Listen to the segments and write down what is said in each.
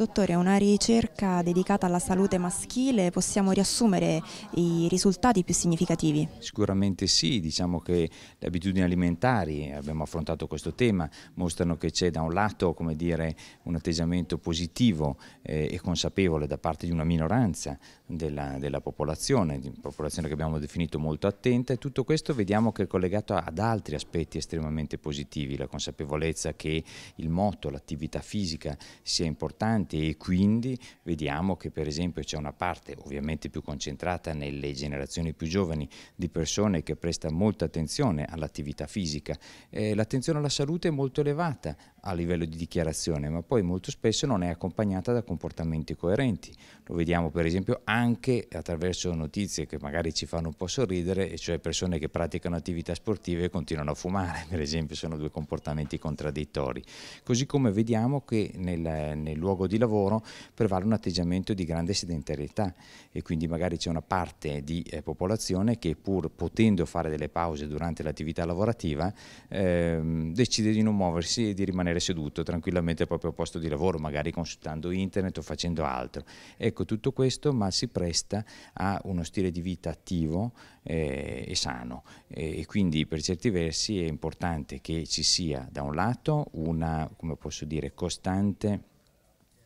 Dottore, una ricerca dedicata alla salute maschile, possiamo riassumere i risultati più significativi? Sicuramente sì, diciamo che le abitudini alimentari, abbiamo affrontato questo tema, mostrano che c'è da un lato dire, un atteggiamento positivo eh, e consapevole da parte di una minoranza della, della popolazione, di popolazione che abbiamo definito molto attenta e tutto questo vediamo che è collegato ad altri aspetti estremamente positivi, la consapevolezza che il moto, l'attività fisica sia importante, importanti e quindi vediamo che per esempio c'è una parte ovviamente più concentrata nelle generazioni più giovani di persone che presta molta attenzione all'attività fisica. Eh, l'attenzione alla salute è molto elevata a livello di dichiarazione ma poi molto spesso non è accompagnata da comportamenti coerenti. Lo vediamo per esempio anche attraverso notizie che magari ci fanno un po' sorridere, e cioè persone che praticano attività sportive e continuano a fumare, per esempio sono due comportamenti contraddittori. Così come vediamo che nel, nel luogo di lavoro prevale un atteggiamento di grande sedentarietà e quindi magari c'è una parte di eh, popolazione che pur potendo fare delle pause durante l'attività lavorativa ehm, decide di non muoversi e di rimanere seduto tranquillamente al proprio posto di lavoro, magari consultando internet o facendo altro. Ecco tutto questo ma si presta a uno stile di vita attivo eh, e sano e, quindi per certi versi è importante che ci sia da un lato una, come posso dire, costante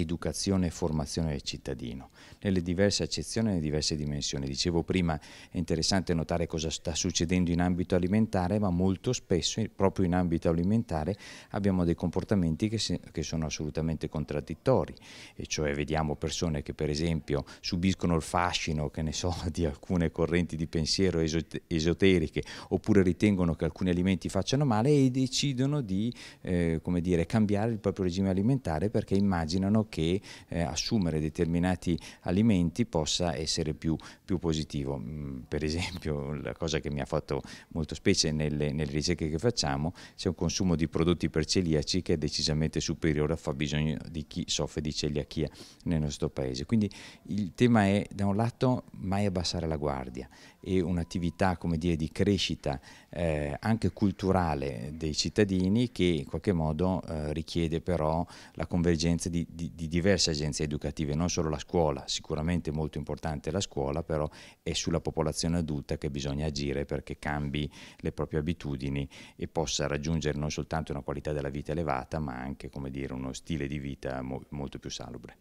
educazione e formazione del cittadino, nelle diverse accezioni e nelle diverse dimensioni. Dicevo prima, è interessante notare cosa sta succedendo in ambito alimentare, ma molto spesso proprio in ambito alimentare abbiamo dei comportamenti che, se, che sono assolutamente contraddittori, e cioè vediamo persone che per esempio subiscono il fascino, che ne so, di alcune correnti di pensiero esoteriche, oppure ritengono che alcuni alimenti facciano male e decidono di eh, come dire, cambiare il proprio regime alimentare perché immaginano che eh, assumere determinati alimenti possa essere più, più positivo. Mm, per esempio la cosa che mi ha fatto molto specie nelle, nelle ricerche che facciamo c'è un consumo di prodotti per celiaci che è decisamente superiore al fabbisogno di chi soffre di celiachia nel nostro paese. Quindi il tema è da un lato mai abbassare la guardia e un'attività di crescita eh, anche culturale dei cittadini che in qualche modo eh, richiede però la convergenza di, di, di diverse agenzie educative, non solo la scuola, sicuramente molto importante la scuola, però è sulla popolazione adulta che bisogna agire perché cambi le proprie abitudini e possa raggiungere non soltanto una qualità della vita elevata, ma anche dire, uno stile di vita mo molto più salubre.